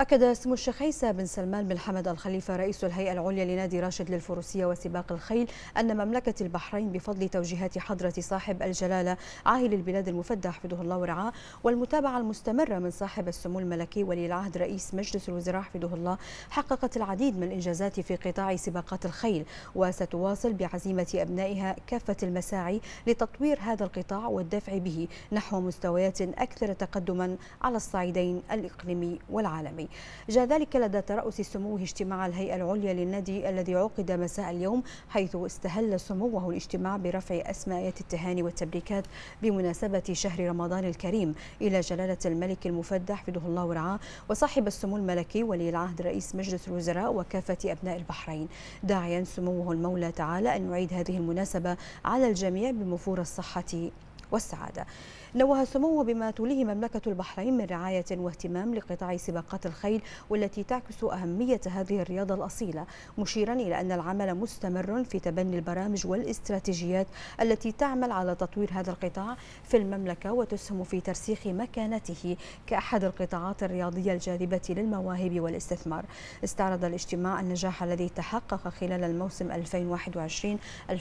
أكد سمو الشيخ عيسى بن سلمان بن حمد الخليفة رئيس الهيئة العليا لنادي راشد للفروسية وسباق الخيل أن مملكة البحرين بفضل توجيهات حضرة صاحب الجلالة عاهل البلاد المفدى حفظه الله ورعاه والمتابعة المستمرة من صاحب السمو الملكي ولي العهد رئيس مجلس الوزراء حفظه الله حققت العديد من الإنجازات في قطاع سباقات الخيل وستواصل بعزيمة أبنائها كافة المساعي لتطوير هذا القطاع والدفع به نحو مستويات أكثر تقدما على الصعيدين الإقليمي والعالمي جاء ذلك لدى ترأس سموه اجتماع الهيئة العليا للنادي الذي عقد مساء اليوم حيث استهل سموه الاجتماع برفع أسمايات التهاني والتبريكات بمناسبة شهر رمضان الكريم إلى جلالة الملك المفدى حفظه الله ورعاه وصاحب السمو الملكي ولي العهد رئيس مجلس الوزراء وكافة أبناء البحرين داعيا سموه المولى تعالى أن يعيد هذه المناسبة على الجميع بمفور الصحة والسعادة نوه سموه بما توليه مملكة البحرين من رعاية واهتمام لقطاع سباقات الخيل والتي تعكس أهمية هذه الرياضة الأصيلة مشيرا إلى أن العمل مستمر في تبني البرامج والاستراتيجيات التي تعمل على تطوير هذا القطاع في المملكة وتسهم في ترسيخ مكانته كأحد القطاعات الرياضية الجاذبة للمواهب والاستثمار استعرض الاجتماع النجاح الذي تحقق خلال الموسم 2021-2022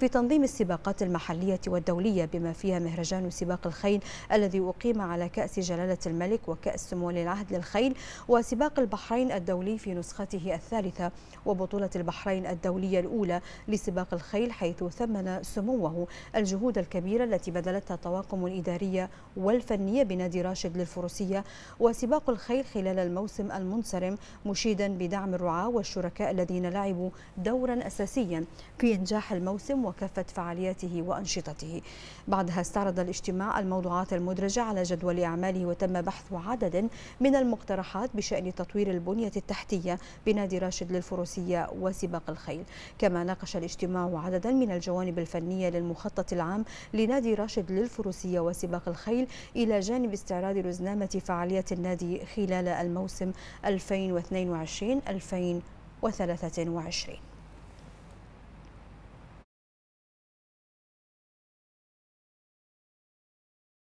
في تنظيم السباقات المحلية والدولية بما فيها مهرجان سباق الخيل الذي أقيم على كأس جلالة الملك وكأس سمو العهد للخيل وسباق البحرين الدولي في نسخته الثالثة وبطولة البحرين الدولية الأولى لسباق الخيل حيث ثمن سموه الجهود الكبيرة التي بذلتها الطواقم الإدارية والفنية بنادي راشد للفروسية وسباق الخيل خلال الموسم المنصرم مشيدا بدعم الرعاة والشركاء الذين لعبوا دورا أساسيا في إنجاح الموسم وكافة فعالياته وأنشطته ومنتجاته بعدها استعرض الاجتماع الموضوعات المدرجة على جدول أعماله وتم بحث عدد من المقترحات بشأن تطوير البنية التحتية بنادي راشد للفروسية وسباق الخيل كما ناقش الاجتماع عددا من الجوانب الفنية للمخطط العام لنادي راشد للفروسية وسباق الخيل إلى جانب استعراض رزنامة فعالية النادي خلال الموسم 2022 2023